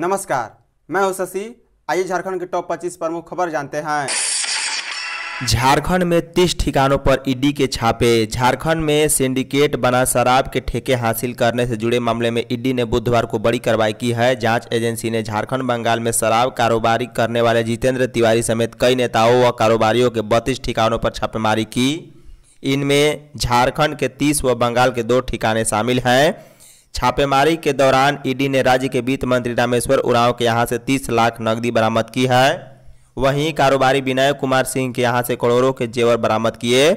नमस्कार मैं हूं शशि आइए झारखंड के टॉप 25 प्रमुख खबर जानते हैं झारखंड में तीस ठिकानों पर ईडी के छापे झारखंड में सिंडिकेट बना शराब के ठेके हासिल करने से जुड़े मामले में ईडी ने बुधवार को बड़ी कार्रवाई की है जांच एजेंसी ने झारखंड बंगाल में शराब कारोबारी करने वाले जितेंद्र तिवारी समेत कई नेताओं व कारोबारियों के बत्तीस ठिकानों पर छापेमारी की इनमें झारखंड के तीस व बंगाल के दो ठिकाने शामिल हैं छापेमारी के दौरान ईडी ने राज्य के वित्त मंत्री रामेश्वर उरांव के यहाँ से 30 लाख नकदी बरामद की है वहीं कारोबारी विनय कुमार सिंह के यहाँ से करोड़ों के जेवर बरामद किए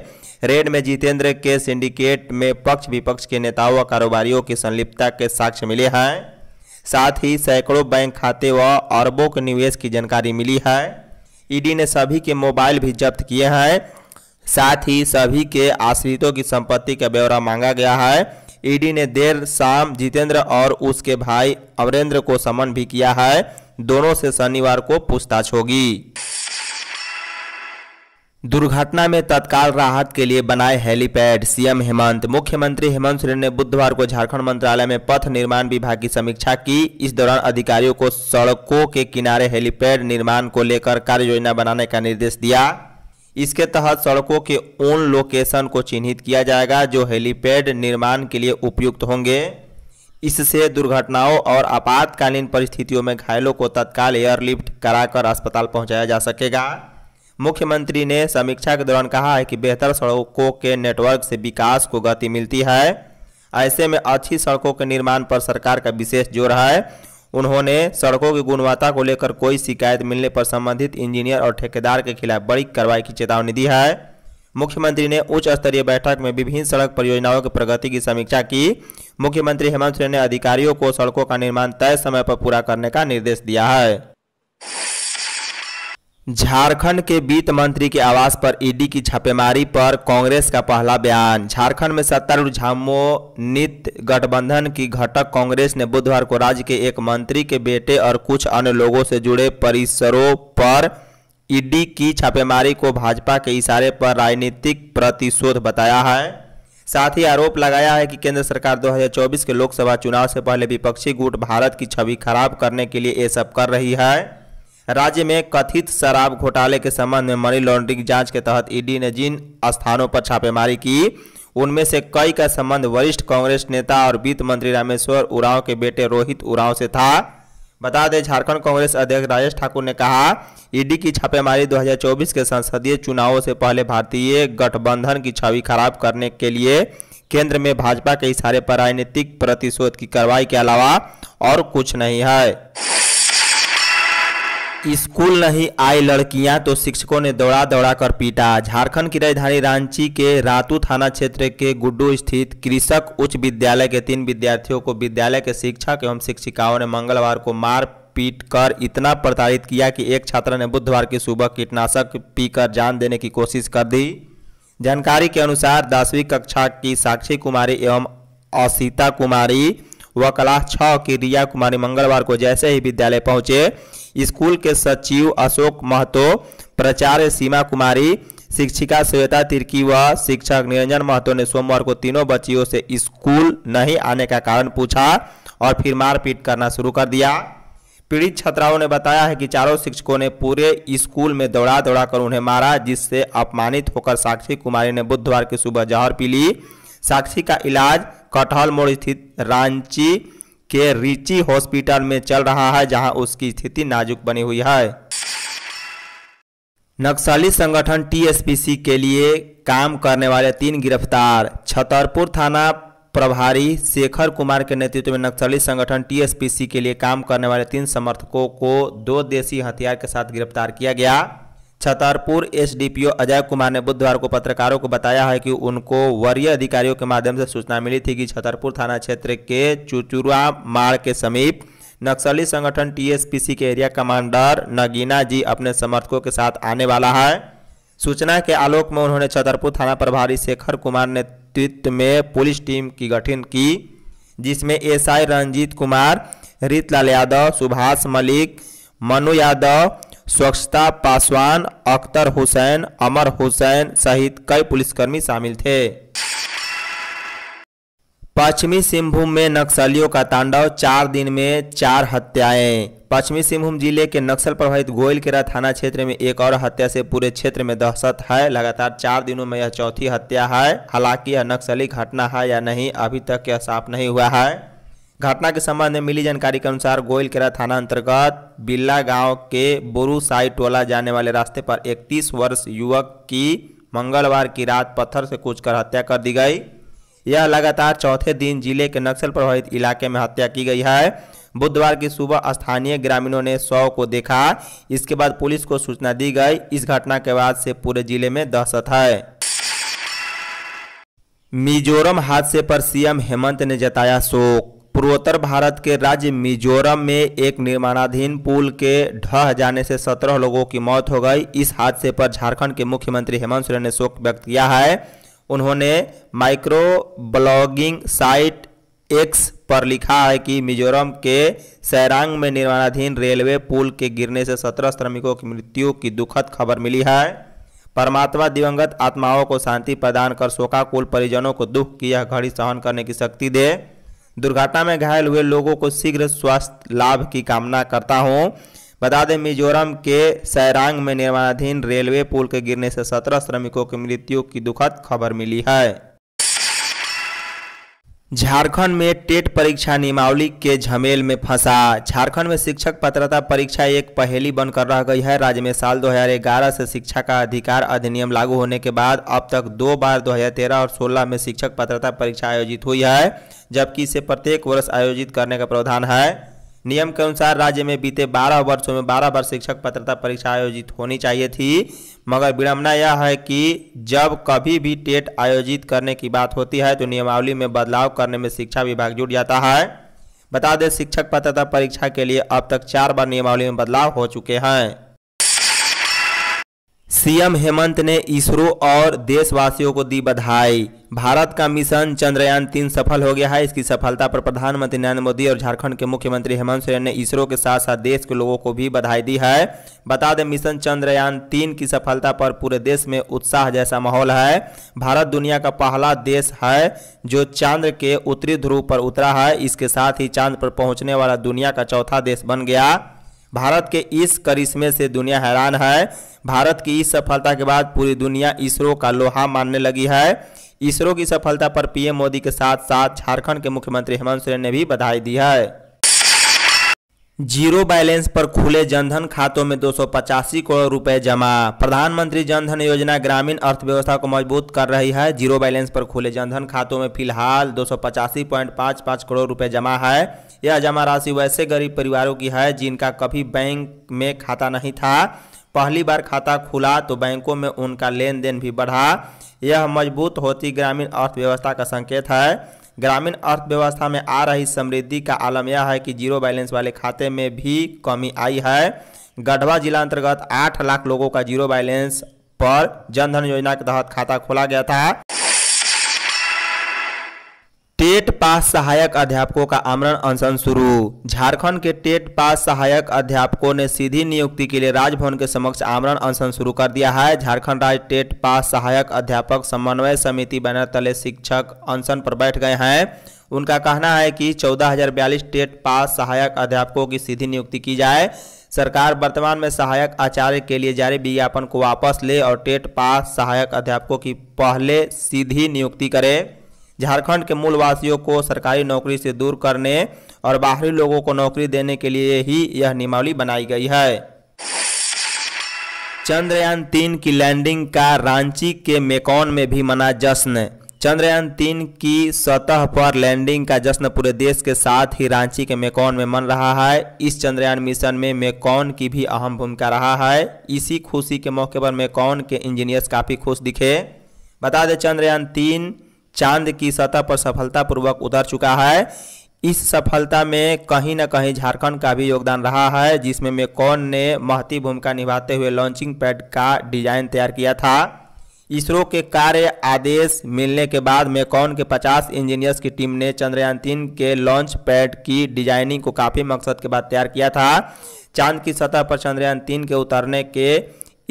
रेड में जितेंद्र के सिंडिकेट में पक्ष विपक्ष के नेताओं व कारोबारियों की संलिप्तता के साक्ष्य मिले हैं साथ ही सैकड़ों बैंक खाते व अरबों के निवेश की जानकारी मिली है ईडी ने सभी के मोबाइल भी जब्त किए हैं साथ ही सभी के आश्रितों की संपत्ति का ब्यौरा मांगा गया है ईडी ने देर शाम जितेंद्र और उसके भाई अवरेंद्र को समन भी किया है दोनों से शनिवार को पूछताछ होगी दुर्घटना में तत्काल राहत के लिए बनाए हेलीपैड सीएम हेमंत मुख्यमंत्री हेमंत सोरेन ने बुधवार को झारखंड मंत्रालय में पथ निर्माण विभाग की समीक्षा की इस दौरान अधिकारियों को सड़कों के किनारे हेलीपैड निर्माण को लेकर कार्य योजना बनाने का निर्देश दिया इसके तहत सड़कों के उन लोकेशन को चिन्हित किया जाएगा जो हेलीपैड निर्माण के लिए उपयुक्त होंगे इससे दुर्घटनाओं और आपातकालीन परिस्थितियों में घायलों को तत्काल एयरलिफ्ट कराकर अस्पताल पहुंचाया जा सकेगा मुख्यमंत्री ने समीक्षा के दौरान कहा है कि बेहतर सड़कों के नेटवर्क से विकास को गति मिलती है ऐसे में अच्छी सड़कों के निर्माण पर सरकार का विशेष जोर है उन्होंने सड़कों की गुणवत्ता को लेकर कोई शिकायत मिलने पर संबंधित इंजीनियर और ठेकेदार के खिलाफ बड़ी कार्रवाई की चेतावनी दी है मुख्यमंत्री ने उच्च स्तरीय बैठक में विभिन्न सड़क परियोजनाओं की प्रगति की समीक्षा की मुख्यमंत्री हेमंत सोरेन ने अधिकारियों को सड़कों का निर्माण तय समय पर पूरा करने का निर्देश दिया है झारखंड के वित्त मंत्री के आवास पर ईडी की छापेमारी पर कांग्रेस का पहला बयान झारखंड में सत्तारूढ़ झामोनित गठबंधन की घटक कांग्रेस ने बुधवार को राज्य के एक मंत्री के बेटे और कुछ अन्य लोगों से जुड़े परिसरों पर ईडी की छापेमारी को भाजपा के इशारे पर राजनीतिक प्रतिशोध बताया है साथ ही आरोप लगाया है कि केंद्र सरकार 2024 के लोकसभा चुनाव से पहले विपक्षी गुट भारत की छवि खराब करने के लिए ये सब कर रही है राज्य में कथित शराब घोटाले के संबंध में मनी लॉन्ड्रिंग जांच के तहत ईडी ने जिन स्थानों पर छापेमारी की उनमें से कई का संबंध वरिष्ठ कांग्रेस नेता और वित्त मंत्री रामेश्वर उरांव के बेटे रोहित उरांव से था बता दें झारखंड कांग्रेस अध्यक्ष राजेश ठाकुर ने कहा ईडी की छापेमारी 2024 के संसदीय चुनावों से पहले भारतीय गठबंधन की छवि खराब करने के लिए केंद्र में भाजपा के इशारे पर राजनीतिक प्रतिशोध की कार्रवाई के अलावा और कुछ नहीं है स्कूल नहीं आई लड़कियां तो शिक्षकों ने दौड़ा दौड़ा कर पीटा झारखंड की राजधानी रांची के रातू थाना क्षेत्र के गुड्डू स्थित कृषक उच्च विद्यालय के तीन विद्यार्थियों को विद्यालय के शिक्षक एवं शिक्षिकाओं ने मंगलवार को मार पीट कर इतना प्रताड़ित किया कि एक छात्रा ने बुधवार की सुबह कीटनाशक पीकर जान देने की कोशिश कर दी जानकारी के अनुसार दसवीं कक्षा की साक्षी कुमारी एवं असिता कुमारी व क्लास छः की रिया कुमारी मंगलवार को जैसे ही विद्यालय पहुंचे स्कूल के सचिव अशोक महतो प्राचार्य सीमा कुमारी शिक्षिका श्वेता तिर्की व शिक्षक निरंजन महतो ने सोमवार को तीनों बच्चियों से स्कूल नहीं आने का कारण पूछा और फिर मारपीट करना शुरू कर दिया पीड़ित छात्राओं ने बताया है कि चारों शिक्षकों ने पूरे स्कूल में दौड़ा दौड़ा कर उन्हें मारा जिससे अपमानित होकर साक्षी कुमारी ने बुधवार की सुबह जहर पी ली साक्षी का इलाज कटहल मोड़ स्थित रांची के रिची हॉस्पिटल में चल रहा है जहां उसकी स्थिति नाजुक बनी हुई है नक्सली संगठन टीएसपीसी के लिए काम करने वाले तीन गिरफ्तार छतरपुर थाना प्रभारी शेखर कुमार के नेतृत्व में नक्सली संगठन टीएसपीसी के लिए काम करने वाले तीन समर्थकों को दो देसी हथियार के साथ गिरफ्तार किया गया छतरपुर एसडीपीओ अजय कुमार ने बुधवार को पत्रकारों को बताया है कि उनको वरीय अधिकारियों के माध्यम से सूचना मिली थी कि छतरपुर थाना क्षेत्र के चुचुरा माड़ के समीप नक्सली संगठन टीएसपीसी के एरिया कमांडर नगीना जी अपने समर्थकों के साथ आने वाला है सूचना के आलोक में उन्होंने छतरपुर थाना प्रभारी शेखर कुमार नेतृत्व में पुलिस टीम की गठन की जिसमें एसआई रंजीत कुमार रीतलाल यादव सुभाष मलिक मनु यादव स्वच्छता पासवान अख्तर हुसैन अमर हुसैन सहित कई पुलिसकर्मी शामिल थे पश्चिमी सिंहभूम में नक्सलियों का तांडव चार दिन में चार हत्याएं पश्चिमी सिंहभूम जिले के नक्सल प्रभावित गोयलकेरा थाना क्षेत्र में एक और हत्या से पूरे क्षेत्र में दहशत है लगातार चार दिनों में यह चौथी हत्या है हालांकि यह नक्सली घटना है या नहीं अभी तक यह साफ नहीं हुआ है घटना के संबंध में मिली जानकारी के अनुसार गोयलकेरा थाना अंतर्गत बिल्ला गांव के बोरूसाई टोला जाने वाले रास्ते पर तीस वर्ष युवक की मंगलवार की रात पत्थर से कूचकर हत्या कर दी गई यह लगातार चौथे दिन जिले के नक्सल प्रभावित इलाके में हत्या की गई है बुधवार की सुबह स्थानीय ग्रामीणों ने शव को देखा इसके बाद पुलिस को सूचना दी गई इस घटना के बाद से पूरे जिले में दहशत है मिजोरम हादसे पर सीएम हेमंत ने जताया शोक पूर्वोत्तर भारत के राज्य मिजोरम में एक निर्माणाधीन पुल के ढह जाने से सत्रह लोगों की मौत हो गई इस हादसे पर झारखंड के मुख्यमंत्री हेमंत सोरेन ने शोक व्यक्त किया है उन्होंने माइक्रो ब्लॉगिंग साइट एक्स पर लिखा है कि मिजोरम के सैरांग में निर्माणाधीन रेलवे पुल के गिरने से सत्रह श्रमिकों की मृत्यु की दुखद खबर मिली है परमात्मा दिवंगत आत्माओं को शांति प्रदान कर शोकाकुल परिजनों को दुख की यह घड़ी सहन करने की शक्ति दे दुर्घटना में घायल हुए लोगों को शीघ्र स्वास्थ्य लाभ की कामना करता हूँ बता दें मिजोरम के सैरांग में निर्माणाधीन रेलवे पुल के गिरने से सत्रह श्रमिकों की मृत्यु की दुखद खबर मिली है झारखंड में टेट परीक्षा नियमावली के झमेल में फंसा झारखंड में शिक्षक पात्रता परीक्षा एक पहेली बनकर रह गई है राज्य में साल 2011 से शिक्षा का अधिकार अधिनियम लागू होने के बाद अब तक दो बार 2013 और 16 में शिक्षक पात्रता परीक्षा आयोजित हुई है जबकि इसे प्रत्येक वर्ष आयोजित करने का प्रावधान है नियम के अनुसार राज्य में बीते 12 वर्षों में 12 बार शिक्षक पात्रता परीक्षा आयोजित होनी चाहिए थी मगर विडम्बना यह है कि जब कभी भी टेट आयोजित करने की बात होती है तो नियमावली में बदलाव करने में शिक्षा विभाग जुट जाता है बता दें शिक्षक पात्रता परीक्षा के लिए अब तक चार बार नियमावली में बदलाव हो चुके हैं सीएम हेमंत ने इसरो और देशवासियों को दी बधाई भारत का मिशन चंद्रयान तीन सफल हो गया है इसकी सफलता पर प्रधानमंत्री नरेंद्र मोदी और झारखंड के मुख्यमंत्री हेमंत सोरेन ने इसरो के साथ साथ देश के लोगों को भी बधाई दी है बता दें मिशन चंद्रयान तीन की सफलता पर पूरे देश में उत्साह जैसा माहौल है भारत दुनिया का पहला देश है जो चांद्र के उत्तरी ध्रुव पर उतरा है इसके साथ ही चांद पर पहुँचने वाला दुनिया का चौथा देश बन गया भारत के इस करिश्मे से दुनिया हैरान है भारत की इस सफलता के बाद पूरी दुनिया इसरो का लोहा मानने लगी है इसरो की सफलता पर पीएम मोदी के साथ साथ झारखंड के मुख्यमंत्री हेमंत सोरेन ने भी बधाई दी है जीरो बैलेंस पर खुले जनधन खातों में दो करोड़ रुपए जमा प्रधानमंत्री जनधन योजना ग्रामीण अर्थव्यवस्था को मजबूत कर रही है जीरो बैलेंस पर खुले जनधन खातों में फिलहाल दो करोड़ रुपए जमा है यह जमा राशि वैसे गरीब परिवारों की है जिनका कभी बैंक में खाता नहीं था पहली बार खाता खुला तो बैंकों में उनका लेन देन भी बढ़ा यह मजबूत होती ग्रामीण अर्थव्यवस्था का संकेत है ग्रामीण अर्थव्यवस्था में आ रही समृद्धि का आलम यह है कि जीरो बैलेंस वाले खाते में भी कमी आई है गढ़वा जिला अंतर्गत आठ लाख लोगों का जीरो बैलेंस पर जनधन योजना के तहत खाता खोला गया था टेट पास सहायक अध्यापकों का आमरण अनशन शुरू झारखंड के टेट पास सहायक अध्यापकों ने सीधी नियुक्ति के लिए राजभवन के समक्ष आमरण अनशन शुरू कर दिया है झारखंड राज्य टेट पास सहायक अध्यापक समन्वय समिति बैनर तले शिक्षक अनशन पर बैठ गए हैं उनका कहना है कि चौदह टेट पास सहायक अध्यापकों की सीधी नियुक्ति की जाए सरकार वर्तमान में सहायक आचार्य के लिए जारी विज्ञापन को वापस ले और टेट पास सहायक अध्यापकों की पहले सीधी नियुक्ति करे झारखंड के मूल वासियों को सरकारी नौकरी से दूर करने और बाहरी लोगों को नौकरी देने के लिए ही यह नियमावली बनाई गई है चंद्रयान तीन की लैंडिंग का रांची के मेकॉन में भी मना जश्न चंद्रयान तीन की सतह पर लैंडिंग का जश्न पूरे देश के साथ ही रांची के मेकॉन में मन रहा है इस चंद्रयान मिशन में मेकॉन की भी अहम भूमिका रहा है इसी खुशी के मौके पर मेकॉन के इंजीनियर्स काफ़ी खुश दिखे बता दें चंद्रयान तीन चांद की सतह पर सफलतापूर्वक उतर चुका है इस सफलता में कहीं ना कहीं झारखंड का भी योगदान रहा है जिसमें मेकॉन ने महती भूमिका निभाते हुए लॉन्चिंग पैड का डिजाइन तैयार किया था इसरो के कार्य आदेश मिलने के बाद मेकॉन के 50 इंजीनियर्स की टीम ने चंद्रयान तीन के लॉन्च पैड की डिजाइनिंग को काफ़ी मकसद के बाद तैयार किया था चांद की सतह पर चंद्रयान तीन के उतरने के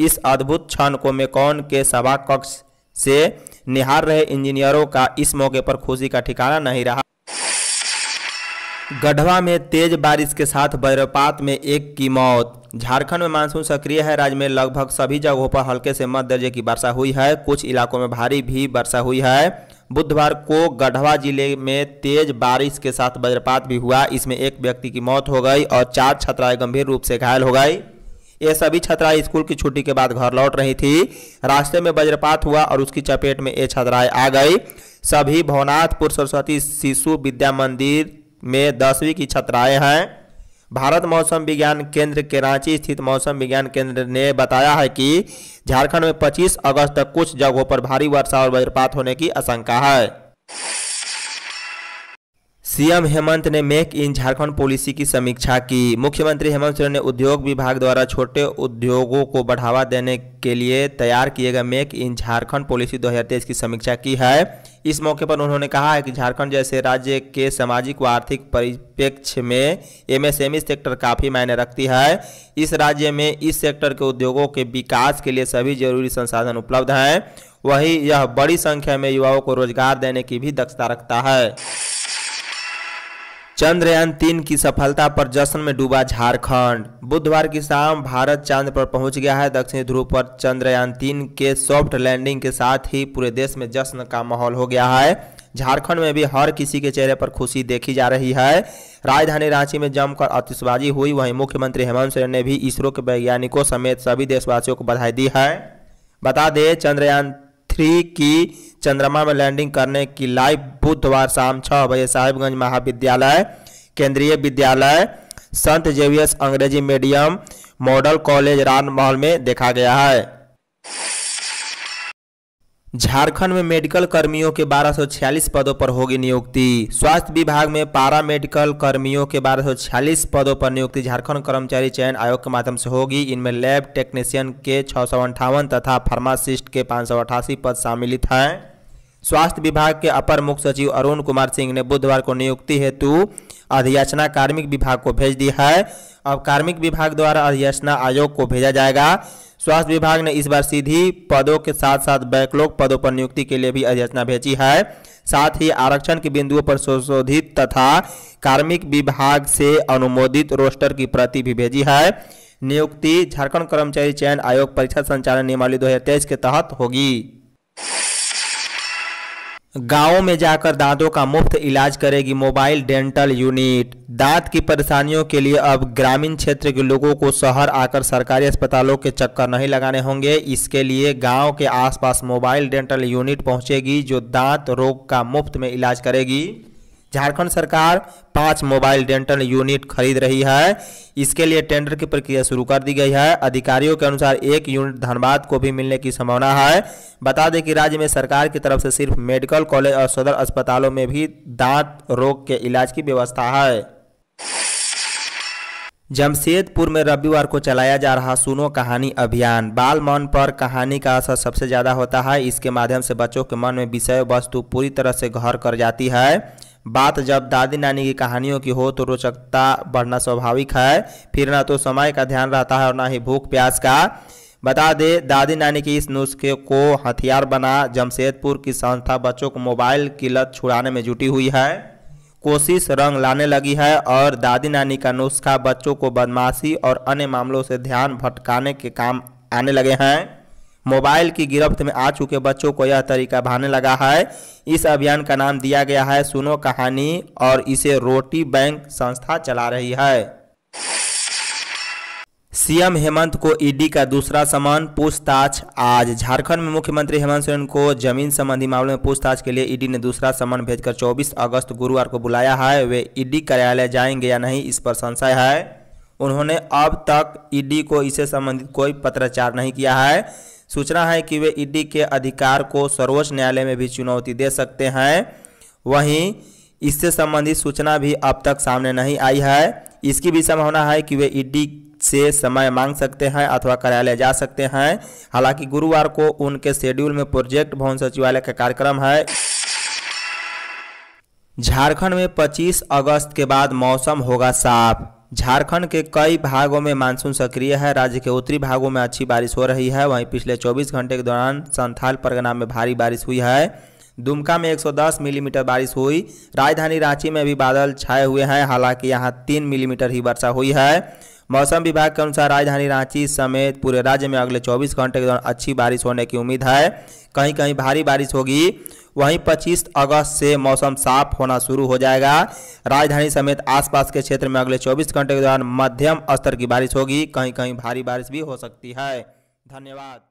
इस अद्भुत क्षण को मेकॉन के सभा कक्ष से निहार रहे इंजीनियरों का इस मौके पर खुशी का ठिकाना नहीं रहा गढ़वा में तेज बारिश के साथ वज्रपात में एक की मौत झारखंड में मानसून सक्रिय है राज्य में लगभग सभी जगहों पर हल्के से मध्य दर्जे की वर्षा हुई है कुछ इलाकों में भारी भी वर्षा हुई है बुधवार को गढ़वा जिले में तेज बारिश के साथ वज्रपात भी हुआ इसमें एक व्यक्ति की मौत हो गई और चार छात्राएं गंभीर रूप से घायल हो गई ये सभी छात्राएं स्कूल की छुट्टी के बाद घर लौट रही थी रास्ते में वज्रपात हुआ और उसकी चपेट में ये छात्राएं आ गई सभी भवनाथपुर सरस्वती शिशु विद्या मंदिर में दसवीं की छात्राएं हैं भारत मौसम विज्ञान केंद्र के रांची स्थित मौसम विज्ञान केंद्र ने बताया है कि झारखंड में 25 अगस्त तक कुछ जगहों पर भारी वर्षा और वज्रपात होने की आशंका है सीएम हेमंत ने मेक इन झारखंड पॉलिसी की समीक्षा की मुख्यमंत्री हेमंत सोरेन ने उद्योग विभाग द्वारा छोटे उद्योगों को बढ़ावा देने के लिए तैयार किए गए मेक इन झारखंड पॉलिसी 2023 की समीक्षा की है इस मौके पर उन्होंने कहा है कि झारखंड जैसे राज्य के सामाजिक व आर्थिक परिप्रेक्ष्य में एमएसएमई सेक्टर काफ़ी मायने रखती है इस राज्य में इस सेक्टर के उद्योगों के विकास के लिए सभी जरूरी संसाधन उपलब्ध हैं वहीं यह बड़ी संख्या में युवाओं को रोजगार देने की भी दक्षता रखता है चंद्रयान तीन की सफलता पर जश्न में डूबा झारखंड बुधवार की शाम भारत चांद पर पहुंच गया है दक्षिणी ध्रुव पर चंद्रयान तीन के सॉफ्ट लैंडिंग के साथ ही पूरे देश में जश्न का माहौल हो गया है झारखंड में भी हर किसी के चेहरे पर खुशी देखी जा रही है राजधानी रांची में जमकर आतिशबाजी हुई वहीं मुख्यमंत्री हेमंत सोरेन ने भी इसरो के वैज्ञानिकों समेत सभी देशवासियों को बधाई दी है बता दें चंद्रयान पृथ्वी की चंद्रमा में लैंडिंग करने की लाइव बुधवार शाम छः बजे साहिबगंज महाविद्यालय केंद्रीय विद्यालय संत जेवियस अंग्रेजी मीडियम मॉडल कॉलेज रान महल में देखा गया है झारखंड में मेडिकल कर्मियों के 1246 पदों पर होगी नियुक्ति स्वास्थ्य विभाग में पारा मेडिकल कर्मियों के 1246 पदों पर नियुक्ति झारखंड कर्मचारी चयन आयोग के माध्यम से होगी इनमें लैब टेक्नीशियन के छः तथा फार्मासिस्ट के पाँच पद सम्मिलित हैं स्वास्थ्य विभाग के अपर मुख्य सचिव अरुण कुमार सिंह ने बुधवार को नियुक्ति हेतु अधियाचना कार्मिक विभाग को भेज दी है अब कार्मिक विभाग द्वारा अधियाचना आयोग को भेजा जाएगा स्वास्थ्य विभाग ने इस बार सीधी पदों के साथ साथ बैकलॉग पदों पर नियुक्ति के लिए भी अधियाचना भेजी है साथ ही आरक्षण के बिंदुओं पर संशोधित तथा कार्मिक विभाग से अनुमोदित रोस्टर की प्रति भी भेजी है नियुक्ति झारखंड कर्मचारी चयन आयोग परीक्षा संचालन नियमावली 2023 के तहत होगी गाँव में जाकर दांतों का मुफ्त इलाज करेगी मोबाइल डेंटल यूनिट दांत की परेशानियों के लिए अब ग्रामीण क्षेत्र के लोगों को शहर आकर सरकारी अस्पतालों के चक्कर नहीं लगाने होंगे इसके लिए गांव के आसपास मोबाइल डेंटल यूनिट पहुंचेगी जो दांत रोग का मुफ्त में इलाज करेगी झारखंड सरकार पांच मोबाइल डेंटल यूनिट खरीद रही है इसके लिए टेंडर की प्रक्रिया शुरू कर दी गई है अधिकारियों के अनुसार एक यूनिट धनबाद को भी मिलने की संभावना है बता दें कि राज्य में सरकार की तरफ से सिर्फ मेडिकल कॉलेज और सदर अस्पतालों में भी दांत रोग के इलाज की व्यवस्था है जमशेदपुर में रविवार को चलाया जा रहा सुनो कहानी अभियान बाल मन पर कहानी का असर सबसे ज़्यादा होता है इसके माध्यम से बच्चों के मन में विषय वस्तु पूरी तरह से घर कर जाती है बात जब दादी नानी की कहानियों की हो तो रोचकता बढ़ना स्वाभाविक है फिर ना तो समय का ध्यान रहता है और ना ही भूख प्यास का बता दे दादी नानी की इस नुस्खे को हथियार बना जमशेदपुर की संस्था बच्चों को मोबाइल की लत छुड़ाने में जुटी हुई है कोशिश रंग लाने लगी है और दादी नानी का नुस्खा बच्चों को बदमाशी और अन्य मामलों से ध्यान भटकाने के काम आने लगे हैं मोबाइल की गिरफ्त में आ चुके बच्चों को यह तरीका भाने लगा है इस अभियान का नाम दिया गया है सुनो कहानी और इसे रोटी बैंक संस्था चला रही है सीएम हेमंत को ईडी का दूसरा समान पूछताछ आज झारखंड में मुख्यमंत्री हेमंत सोरेन को जमीन संबंधी मामले में पूछताछ के लिए ईडी ने दूसरा समान भेजकर 24 अगस्त गुरुवार को बुलाया है वे ईडी कार्यालय जाएंगे या नहीं इस पर संशय है उन्होंने अब तक ईडी को इसे संबंधित कोई पत्राचार नहीं किया है सूचना है कि वे ईडी के अधिकार को सर्वोच्च न्यायालय में भी चुनौती दे सकते हैं वहीं इससे संबंधित सूचना भी अब तक सामने नहीं आई है इसकी भी संभावना है कि वे ईडी से समय मांग सकते हैं अथवा कार्यालय जा सकते हैं हालांकि गुरुवार को उनके शेड्यूल में प्रोजेक्ट भवन सचिवालय का कार्यक्रम है झारखंड में 25 अगस्त के बाद मौसम होगा साफ झारखंड के कई भागों में मानसून सक्रिय है राज्य के उत्तरी भागों में अच्छी बारिश हो रही है वहीं पिछले 24 घंटे के दौरान संथाल परगना में भारी बारिश हुई है दुमका में 110 मिलीमीटर बारिश हुई राजधानी रांची में भी बादल छाए हुए हैं हालांकि यहां 3 मिलीमीटर ही वर्षा हुई है मौसम विभाग के अनुसार राजधानी रांची समेत पूरे राज्य में अगले चौबीस घंटे के दौरान अच्छी बारिश होने की उम्मीद है कहीं कहीं भारी बारिश होगी वहीं 25 अगस्त से मौसम साफ होना शुरू हो जाएगा राजधानी समेत आसपास के क्षेत्र में अगले 24 घंटे के दौरान मध्यम स्तर की बारिश होगी कहीं कहीं भारी बारिश भी हो सकती है धन्यवाद